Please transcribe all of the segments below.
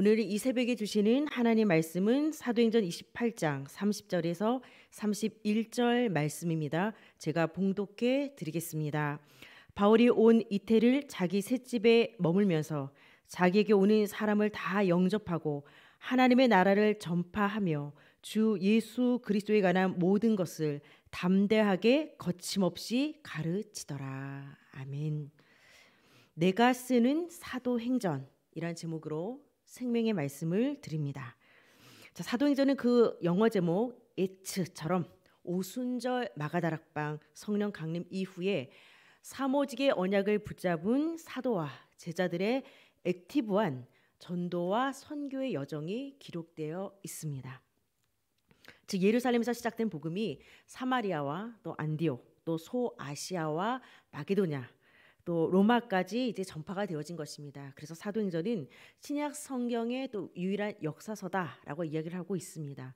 오늘 이 새벽에 주시는 하나님 말씀은 사도행전 28장 30절에서 31절 말씀입니다. 제가 봉독해 드리겠습니다. 바울이 온 이태를 자기 셋집에 머물면서 자기에게 오는 사람을 다 영접하고 하나님의 나라를 전파하며 주 예수 그리스도에 관한 모든 것을 담대하게 거침없이 가르치더라. 아멘. 내가 쓰는 사도행전이란 제목으로 생명의 말씀을 드립니다. 자, 사도행전은 그 영어 제목 에츠처럼 오순절 마가다락방 성령 강림 이후에 사모직의 언약을 붙잡은 사도와 제자들의 액티브한 전도와 선교의 여정이 기록되어 있습니다. 즉 예루살렘에서 시작된 복음이 사마리아와 또 안디옥 또 소아시아와 마게도냐 또 로마까지 이제 전파가 되어진 것입니다. 그래서 사도행전은 신약 성경의 또 유일한 역사서다라고 이야기를 하고 있습니다.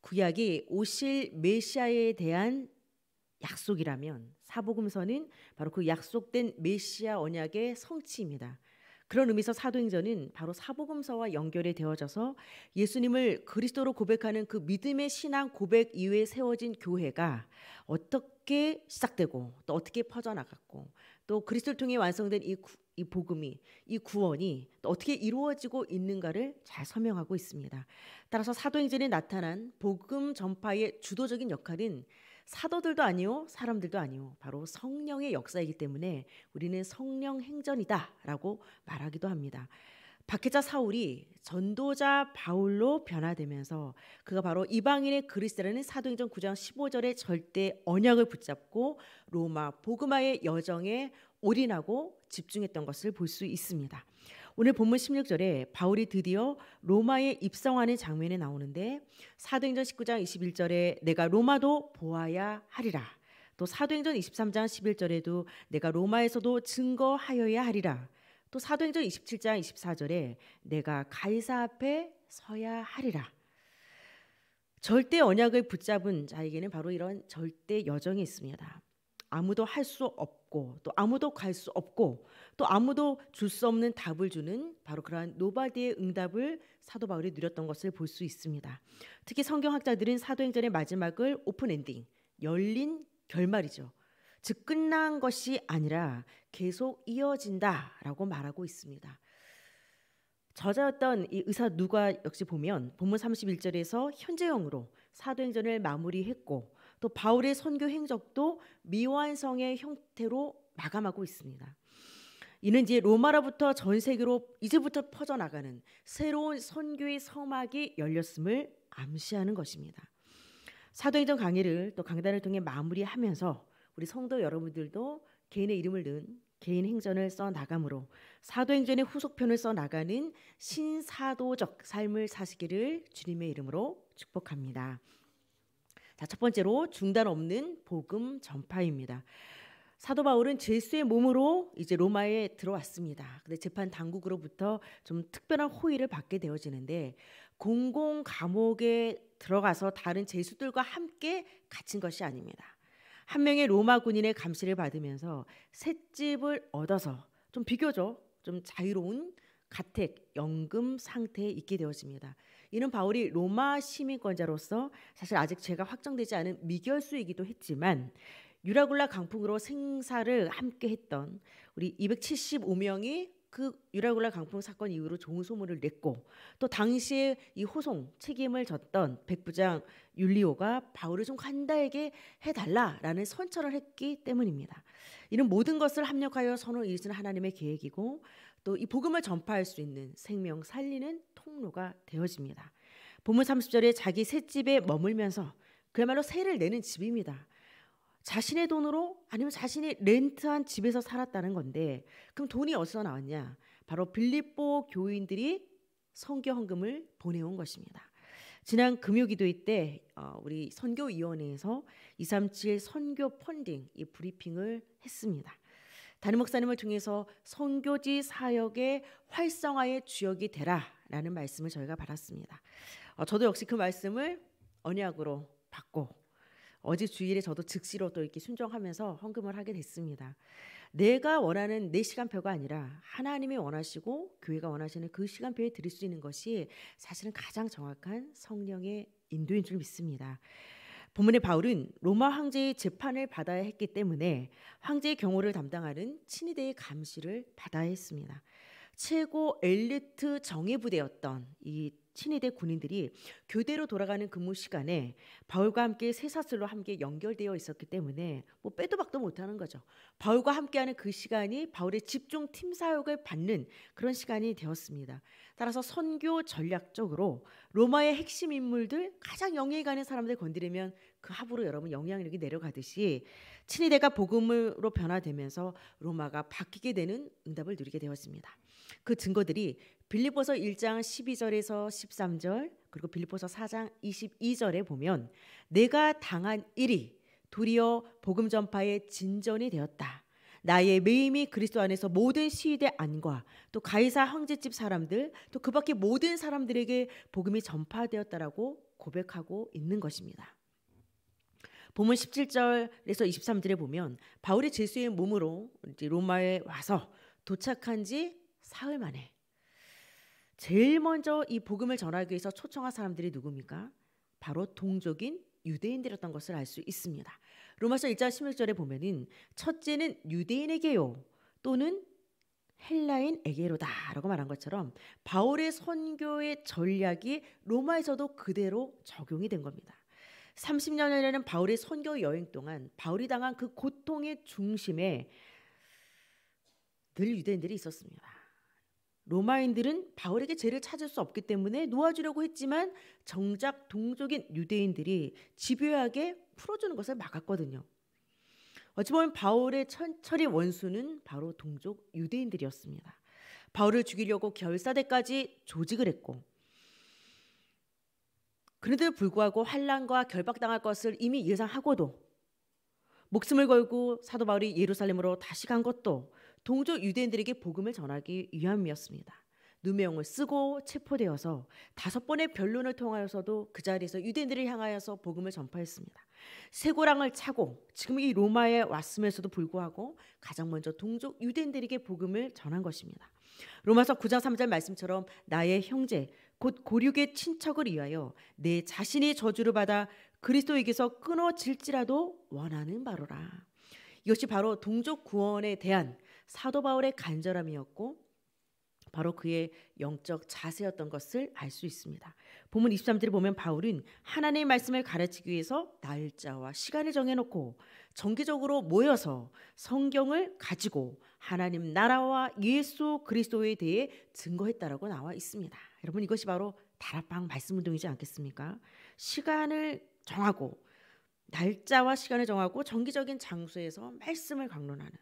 구약이 오실 메시아에 대한 약속이라면 사복음서는 바로 그 약속된 메시아 언약의 성취입니다. 그런 의미에서 사도행전은 바로 사복음서와 연결이 되어져서 예수님을 그리스도로 고백하는 그 믿음의 신앙 고백 이후에 세워진 교회가 어떻게 시작되고 또 어떻게 퍼져나갔고 또 그리스도를 통해 완성된 이, 구, 이 복음이 이 구원이 어떻게 이루어지고 있는가를 잘 설명하고 있습니다. 따라서 사도행전에 나타난 복음 전파의 주도적인 역할은 사도들도 아니요 사람들도 아니요 바로 성령의 역사이기 때문에 우리는 성령 행전이다라고 말하기도 합니다. 박해자 사울이 전도자 바울로 변화되면서 그가 바로 이방인의 그리스라는 사도행전 9장 15절의 절대 언약을 붙잡고 로마 보그마의 여정에 올인하고 집중했던 것을 볼 수 있습니다. 오늘 본문 16절에 바울이 드디어 로마에 입성하는 장면에 나오는데 사도행전 19장 21절에 내가 로마도 보아야 하리라. 또 사도행전 23장 11절에도 내가 로마에서도 증거하여야 하리라. 또 사도행전 27장 24절에 내가 가이사 앞에 서야 하리라. 절대 언약을 붙잡은 자에게는 바로 이런 절대 여정이 있습니다. 아무도 할 수 없고 또 아무도 갈 수 없고 또 아무도 줄 수 없는 답을 주는 바로 그러한 노바디의 응답을 사도 바울이 누렸던 것을 볼 수 있습니다. 특히 성경학자들은 사도행전의 마지막을 오픈 엔딩, 열린 결말이죠. 즉 끝난 것이 아니라 계속 이어진다라고 말하고 있습니다. 저자였던 이 의사 누가 역시 보면 본문 31절에서 현재형으로 사도행전을 마무리했고 또 바울의 선교 행적도 미완성의 형태로 마감하고 있습니다. 이는 이제 로마로부터 전 세계로 이제부터 퍼져나가는 새로운 선교의 서막이 열렸음을 암시하는 것입니다. 사도행전 강의를 또 강단을 통해 마무리하면서 우리 성도 여러분들도 개인의 이름을 넣은 개인 행전을 써 나감으로 사도행전의 후속편을 써 나가는 신사도적 삶을 사시기를 주님의 이름으로 축복합니다. 자, 첫 번째로 중단 없는 복음 전파입니다. 사도 바울은 제수의 몸으로 이제 로마에 들어왔습니다. 근데 재판 당국으로부터 좀 특별한 호의를 받게 되어지는데 공공 감옥에 들어가서 다른 제수들과 함께 갇힌 것이 아닙니다. 한 명의 로마 군인의 감시를 받으면서 셋집을 얻어서 좀 비교적 좀 자유로운 가택 연금 상태에 있게 되었습니다. 이는 바울이 로마 시민권자로서 사실 아직 죄가 확정되지 않은 미결수이기도 했지만 유라굴라 강풍으로 생사를 함께 했던 우리 275명이 그 유라굴라 강풍 사건 이후로 좋은 소문을 냈고 또 당시에 이 호송 책임을 졌던 백부장 율리오가 바울을 좀 간다에게 해달라라는 선처를 했기 때문입니다. 이런 모든 것을 합력하여 선을 이신 하나님의 계획이고 또 이 복음을 전파할 수 있는 생명 살리는 통로가 되어집니다. 본문 30절에 자기 새집에 머물면서 그야말로 세를 내는 집입니다. 자신의 돈으로 아니면 자신이 렌트한 집에서 살았다는 건데 그럼 돈이 어디서 나왔냐? 바로 빌립보 교인들이 선교 헌금을 보내온 것입니다. 지난 금요기도회 때 어, 우리 선교위원회에서 237 선교 펀딩 이 브리핑을 했습니다. 다임 목사님을 통해서 선교지 사역의 활성화의 주역이 되라라는 말씀을 저희가 받았습니다. 어, 저도 역시 그 말씀을 언약으로 받고 어제 주일에 저도 즉시로 또 이렇게 순종하면서 헌금을 하게 됐습니다. 내가 원하는 내 시간표가 아니라 하나님이 원하시고 교회가 원하시는 그 시간표에 드릴 수 있는 것이 사실은 가장 정확한 성령의 인도인 줄 믿습니다. 본문의 바울은 로마 황제의 재판을 받아야 했기 때문에 황제의 경호를 담당하는 친위대의 감시를 받아야 했습니다. 최고 엘리트 정예부대였던 이 친위대 군인들이 교대로 돌아가는 근무 시간에 바울과 함께 세 사슬로 함께 연결되어 있었기 때문에 뭐 빼도 박도 못하는 거죠. 바울과 함께하는 그 시간이 바울의 집중 팀 사역을 받는 그런 시간이 되었습니다. 따라서 선교 전략적으로 로마의 핵심 인물들 가장 영예에 가는 사람들 건드리면 그 합으로 여러분 영향력이 내려가듯이 친위대가 복음으로 변화되면서 로마가 바뀌게 되는 응답을 누리게 되었습니다. 그 증거들이 빌립보서 1장 12절에서 13절 그리고 빌립보서 4장 22절에 보면 내가 당한 일이 도리어 복음 전파의 진전이 되었다. 나의 매임이 그리스도 안에서 모든 시대 안과 또 가이사 황제집 사람들 또 그밖에 모든 사람들에게 복음이 전파되었다라고 고백하고 있는 것입니다. 보문 17절에서 23절에 보면 바울이 제수의 몸으로 로마에 와서 도착한 지 사흘 만에 제일 먼저 이 복음을 전하기 위해서 초청한 사람들이 누굽니까? 바로 동족인 유대인들이었던 것을 알 수 있습니다. 로마서 1장 16절에 보면은 첫째는 유대인에게요 또는 헬라인에게로다라고 말한 것처럼 바울의 선교의 전략이 로마에서도 그대로 적용이 된 겁니다. 30년이라는 바울의 선교 여행 동안 바울이 당한 그 고통의 중심에 늘 유대인들이 있었습니다. 로마인들은 바울에게 죄를 찾을 수 없기 때문에 놓아주려고 했지만 정작 동족인 유대인들이 집요하게 풀어주는 것을 막았거든요. 어찌 보면 바울의 천철의 원수는 바로 동족 유대인들이었습니다. 바울을 죽이려고 결사대까지 조직을 했고 그런데도 불구하고 환란과 결박당할 것을 이미 예상하고도 목숨을 걸고 사도 바울이 예루살렘으로 다시 간 것도 동조 유대인들에게 복음을 전하기 위함이었습니다. 누명을 쓰고 체포되어서 다섯 번의 변론을 통하여서도 그 자리에서 유대인들을 향하여서 복음을 전파했습니다. 세고랑을 차고 지금 이 로마에 왔음에서도 불구하고 가장 먼저 동족 유대인들에게 복음을 전한 것입니다. 로마서 9장 3절 말씀처럼 나의 형제 곧 고륙의 친척을 위하여 내 자신이 저주를 받아 그리스도에게서 끊어질지라도 원하는 바로라. 이것이 바로 동족 구원에 대한 사도 바울의 간절함이었고 바로 그의 영적 자세였던 것을 알 수 있습니다. 본문 23절에 보면 바울은 하나님의 말씀을 가르치기 위해서 날짜와 시간을 정해놓고 정기적으로 모여서 성경을 가지고 하나님 나라와 예수 그리스도에 대해 증거했다라고 나와 있습니다. 여러분 이것이 바로 다락방 말씀 운동이지 않겠습니까? 시간을 정하고 날짜와 시간을 정하고 정기적인 장소에서 말씀을 강론하는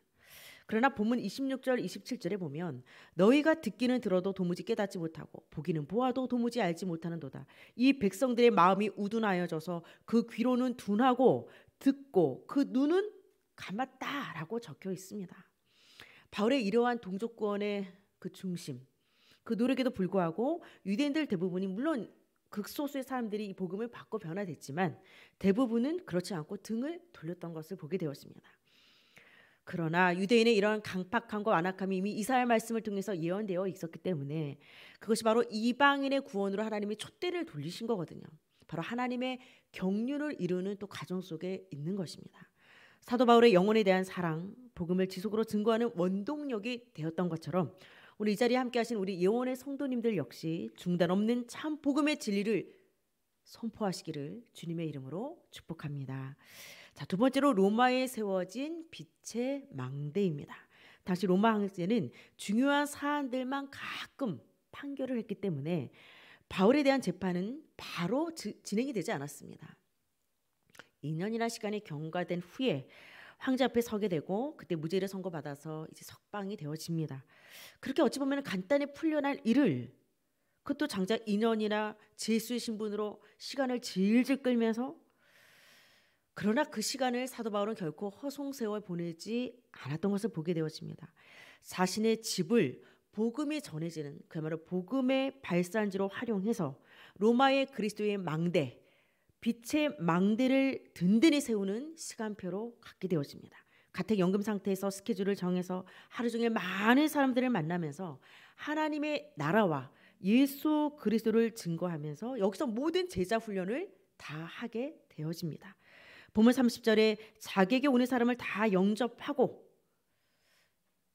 그러나 본문 26절 27절에 보면 너희가 듣기는 들어도 도무지 깨닫지 못하고 보기는 보아도 도무지 알지 못하는도다. 이 백성들의 마음이 우둔하여져서 그 귀로는 둔하고 듣고 그 눈은 감았다라고 적혀 있습니다. 바울의 이러한 동족 구원의 그 중심 그 노력에도 불구하고 유대인들 대부분이 물론 극소수의 사람들이 이 복음을 받고 변화됐지만 대부분은 그렇지 않고 등을 돌렸던 것을 보게 되었습니다. 그러나 유대인의 이러한 강팍함과 완악함이 이미 이사야 말씀을 통해서 예언되어 있었기 때문에 그것이 바로 이방인의 구원으로 하나님이 촛대를 돌리신 거거든요. 바로 하나님의 경륜을 이루는 또 가정 속에 있는 것입니다. 사도 바울의 영혼에 대한 사랑, 복음을 지속으로 증거하는 원동력이 되었던 것처럼 오늘 이 자리에 함께 하신 우리 예원의 성도님들 역시 중단 없는 참 복음의 진리를 선포하시기를 주님의 이름으로 축복합니다. 자, 두 번째로 로마에 세워진 빛의 망대입니다. 당시 로마 황제는 중요한 사안들만 가끔 판결을 했기 때문에 바울에 대한 재판은 바로 지, 진행이 되지 않았습니다. 2년이나 시간이 경과된 후에 황제 앞에 서게 되고 그때 무죄를 선고받아서 이제 석방이 되어집니다. 그렇게 어찌 보면 간단히 풀려날 일을 그것도 장작 2년이나 제수의 신분으로 시간을 질질 끌면서 그러나 그 시간을 사도 바울은 결코 허송세월 보내지 않았던 것을 보게 되어집니다. 자신의 집을 복음이 전해지는 그야말로 복음의 발산지로 활용해서 로마의 그리스도의 망대, 빛의 망대를 든든히 세우는 시간표로 갖게 되어집니다. 가택 연금 상태에서 스케줄을 정해서 하루 종일 많은 사람들을 만나면서 하나님의 나라와 예수 그리스도를 증거하면서 여기서 모든 제자 훈련을 다 하게 되어집니다. 보문 30절에 자객에 오는 사람을 다 영접하고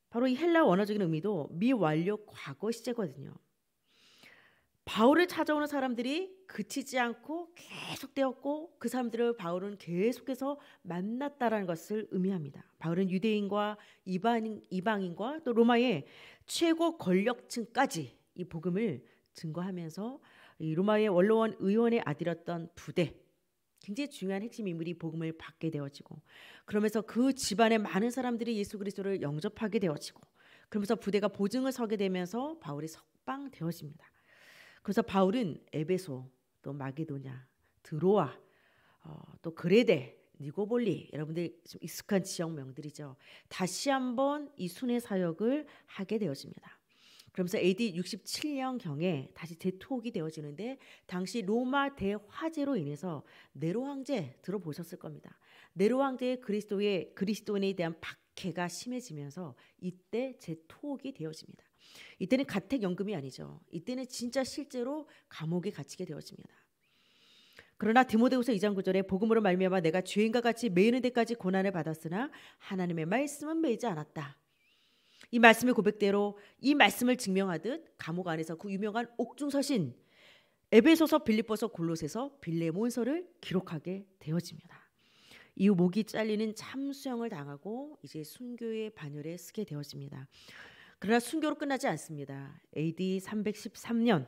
바로 이 헬라 원어적인 의미도 미완료 과거 시제거든요. 바울을 찾아오는 사람들이 그치지 않고 계속되었고 그 사람들을 바울은 계속해서 만났다라는 것을 의미합니다. 바울은 유대인과 이방, 이방인과 또 로마의 최고 권력층까지 이 복음을 증거하면서 이 로마의 원로원 의원의 아들었던 부대 굉장히 중요한 핵심 인물이 복음을 받게 되어지고 그러면서 그 집안의 많은 사람들이 예수 그리스도를 영접하게 되어지고 그러면서 부대가 보증을 서게 되면서 바울이 석방되어집니다. 그래서 바울은 에베소 또 마게도냐 드로아 어, 또 그레데 니고볼리 여러분들 익숙한 지역명들이죠. 다시 한번 이 순회 사역을 하게 되어집니다. 그러면서 AD 67년경에 다시 재토옥이 되어지는데 당시 로마 대화재로 인해서 네로 황제 들어보셨을 겁니다. 네로 황제의 그리스도의 그리스도인에 대한 박해가 심해지면서 이때 재토옥이 되어집니다. 이때는 가택연금이 아니죠. 이때는 진짜 실제로 감옥에 갇히게 되어집니다. 그러나 디모데후서 2장 9절에 복음으로 말미암아 내가 죄인과 같이 매이는 데까지 고난을 받았으나 하나님의 말씀은 매이지 않았다. 이 말씀의 고백대로 이 말씀을 증명하듯 감옥 안에서 그 유명한 옥중서신 에베소서 빌립보서 골로새서 빌레몬서를 기록하게 되어집니다. 이후 목이 잘리는 참수형을 당하고 이제 순교의 반열에 쓰게 되어집니다. 그러나 순교로 끝나지 않습니다. AD 313년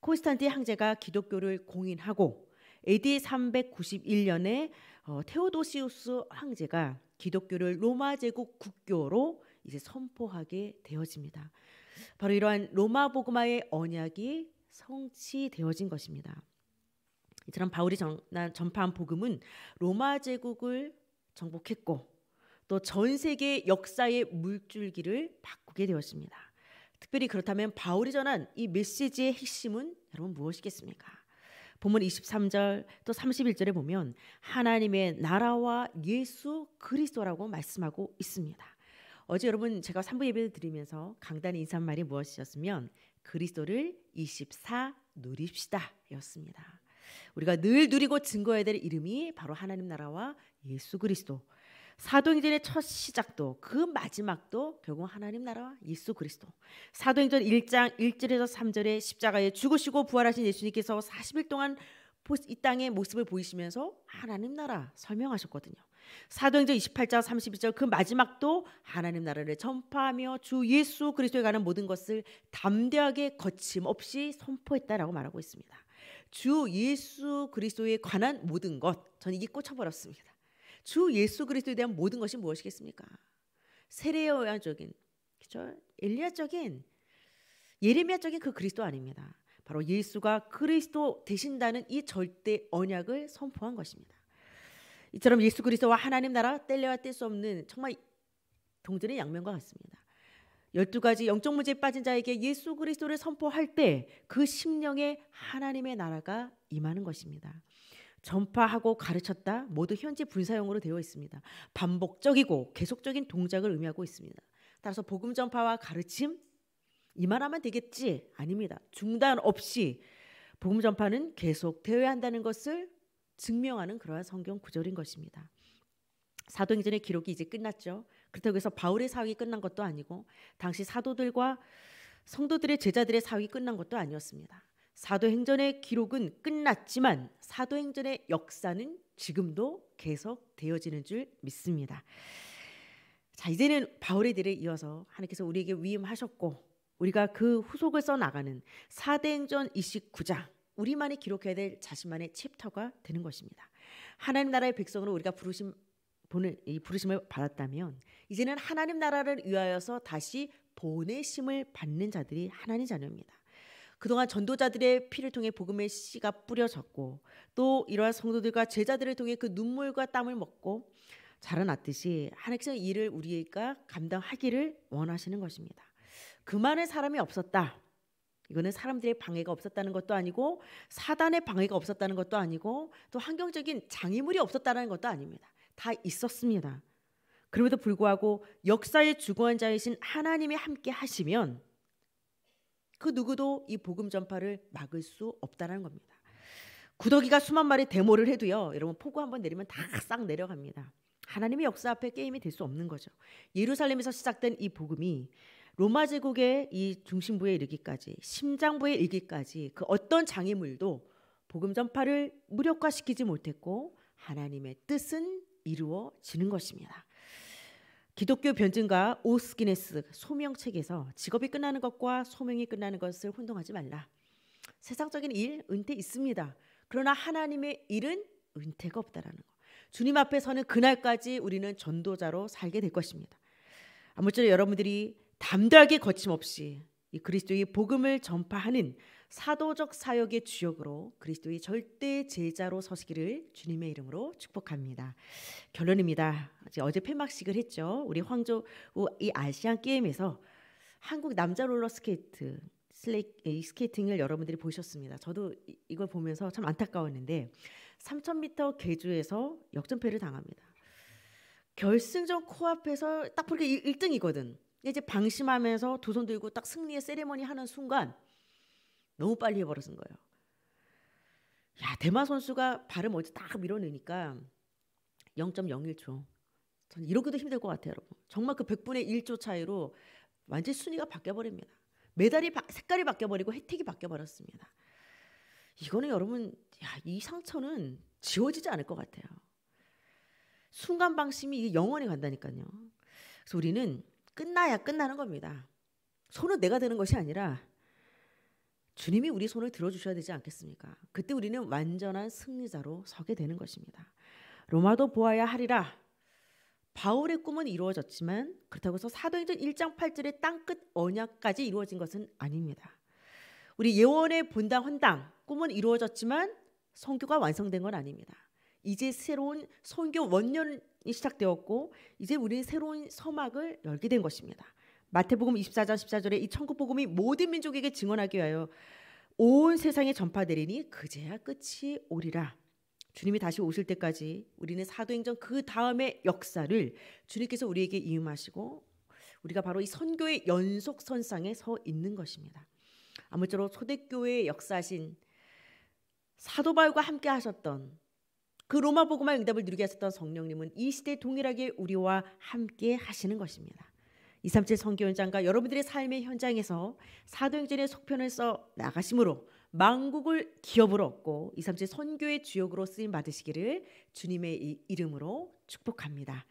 코스탄티 황제가 기독교를 공인하고 AD 391년에 어, 테오도시우스 황제가 기독교를 로마 제국 국교로 이제 선포하게 되어집니다. 바로 이러한 로마 복음화의 언약이 성취되어진 것입니다. 이처럼 바울이 전, 전파한 복음은 로마 제국을 정복했고 또 전 세계 역사의 물줄기를 바꾸게 되었습니다. 특별히 그렇다면 바울이 전한 이 메시지의 핵심은 여러분 무엇이겠습니까? 본문 23절 또 31절에 보면 하나님의 나라와 예수 그리스도라고 말씀하고 있습니다. 어제 여러분 제가 3부 예배를 드리면서 강단의 인사말이 무엇이었으면 그리스도를 24 누립시다 였습니다. 우리가 늘 누리고 증거해야 될 이름이 바로 하나님 나라와 예수 그리스도. 사도행전의 첫 시작도 그 마지막도 결국 하나님 나라와 예수 그리스도. 사도행전 1장 1절에서 3절에 십자가에 죽으시고 부활하신 예수님께서 40일 동안 이 땅의 모습을 보이시면서 하나님 나라 설명하셨거든요. 사도행전 28장 32절 그 마지막도 하나님 나라를 전파하며 주 예수 그리스도에 관한 모든 것을 담대하게 거침없이 선포했다라고 말하고 있습니다. 주 예수 그리스도에 관한 모든 것 저는 이게 꽂혀버렸습니다. 주 예수 그리스도에 대한 모든 것이 무엇이겠습니까? 세례요한적인 그죠? 엘리야적인 예레미야적인 그 그리스도 아닙니다. 바로 예수가 그리스도 되신다는 이 절대 언약을 선포한 것입니다. 이처럼 예수 그리스도와 하나님 나라 뗄래야 뗄 수 없는 정말 동전의 양면과 같습니다. 열두 가지 영적 문제에 빠진 자에게 예수 그리스도를 선포할 때 그 심령에 하나님의 나라가 임하는 것입니다. 전파하고 가르쳤다 모두 현재 분사형으로 되어 있습니다. 반복적이고 계속적인 동작을 의미하고 있습니다. 따라서 복음 전파와 가르침, 이 말하면 되겠지 아닙니다. 중단 없이 복음 전파는 계속 되어야 한다는 것을 증명하는 그러한 성경 구절인 것입니다. 사도행전의 기록이 이제 끝났죠. 그렇다고 해서 바울의 사역이 끝난 것도 아니고 당시 사도들과 성도들의 제자들의 사역이 끝난 것도 아니었습니다. 사도행전의 기록은 끝났지만 사도행전의 역사는 지금도 계속 되어지는 줄 믿습니다. 자 이제는 바울의 들에 이어서 하나님께서 우리에게 위임하셨고 우리가 그 후속을 써 나가는 사대행전 29장 우리만이 기록해야 될 자신만의 챕터가 되는 것입니다. 하나님 나라의 백성으로 우리가 부르심 보는 이 부르심을 받았다면 이제는 하나님 나라를 위하여서 다시 보내심을 받는 자들이 하나님 자녀입니다. 그동안 전도자들의 피를 통해 복음의 씨가 뿌려졌고 또 이러한 성도들과 제자들을 통해 그 눈물과 땀을 먹고 자라났듯이 하나님께서 이를 우리가 감당하기를 원하시는 것입니다. 그만의 사람이 없었다. 이거는 사람들의 방해가 없었다는 것도 아니고 사단의 방해가 없었다는 것도 아니고 또 환경적인 장애물이 없었다는 것도 아닙니다. 다 있었습니다. 그럼에도 불구하고 역사의 주관자이신 하나님이 함께 하시면 그 누구도 이 복음 전파를 막을 수 없다는 겁니다. 구더기가 수만 마리 데모를 해도요. 여러분 폭우 한 번 내리면 다 싹 내려갑니다. 하나님의 역사 앞에 게임이 될 수 없는 거죠. 예루살렘에서 시작된 이 복음이 로마 제국의 이 중심부에 이르기까지 심장부에 이르기까지 그 어떤 장애물도 복음 전파를 무력화시키지 못했고 하나님의 뜻은 이루어지는 것입니다. 기독교 변증가 오스기네스 소명책에서 직업이 끝나는 것과 소명이 끝나는 것을 혼동하지 말라. 세상적인 일, 은퇴 있습니다. 그러나 하나님의 일은 은퇴가 없다라는 것. 주님 앞에서는 그날까지 우리는 전도자로 살게 될 것입니다. 아무쪼록 여러분들이 담대하게 거침없이 이 그리스도의 복음을 전파하는 사도적 사역의 주역으로 그리스도의 절대 제자로 서시기를 주님의 이름으로 축복합니다. 결론입니다. 어제 폐막식을 했죠. 우리 황조 이 아시안 게임에서 한국 남자 롤러 스케이트 슬레이 스케이팅을 여러분들이 보셨습니다. 저도 이걸 보면서 참 안타까웠는데 3,000m 계주에서 역전패를 당합니다. 결승전 코앞에서 딱 보니까 1등이거든. 이제 방심하면서 두 손 들고 딱 승리의 세레머니 하는 순간 너무 빨리 해버렸은 거예요. 야 대마 선수가 발을 먼저 딱 밀어내니까 0.01초. 전 이러기도 힘들 것 같아요, 여러분. 정말 그 100분의 1조 차이로 완전 순위가 바뀌어버립니다. 메달이 바, 색깔이 바뀌어버리고 혜택이 바뀌어버렸습니다. 이거는 여러분 야, 이 상처는 지워지지 않을 것 같아요. 순간 방심이 이게 영원히 간다니까요. 그래서 우리는 끝나야 끝나는 겁니다. 손은 내가 드는 것이 아니라 주님이 우리 손을 들어주셔야 되지 않겠습니까? 그때 우리는 완전한 승리자로 서게 되는 것입니다. 로마도 보아야 하리라. 바울의 꿈은 이루어졌지만 그렇다고 해서 사도행전 1장 8절의 땅끝 언약까지 이루어진 것은 아닙니다. 우리 예원의 본당 헌당 꿈은 이루어졌지만 성교가 완성된 건 아닙니다. 이제 새로운 선교 원년이 시작되었고 이제 우리는 새로운 서막을 열게 된 것입니다. 마태복음 24장 14절에 이 천국 복음이 모든 민족에게 증언하기 위하여 온 세상에 전파되리니 그제야 끝이 오리라. 주님이 다시 오실 때까지 우리는 사도행전 그 다음의 역사를 주님께서 우리에게 이음하시고 우리가 바로 이 선교의 연속 선상에 서 있는 것입니다. 아무쪼록 초대교회 역사신 사도바울과 함께 하셨던 그 로마 복음의 응답을 누리게 하셨던 성령님은 이 시대 에 동일하게 우리와 함께 하시는 것입니다. 237 성교 현장과 여러분들의 삶의 현장에서 사도행전의 속편을 써 나가심으로 망국을 기업으로 얻고 237 선교의 주역으로 쓰임 받으시기를 주님의 이름으로 축복합니다.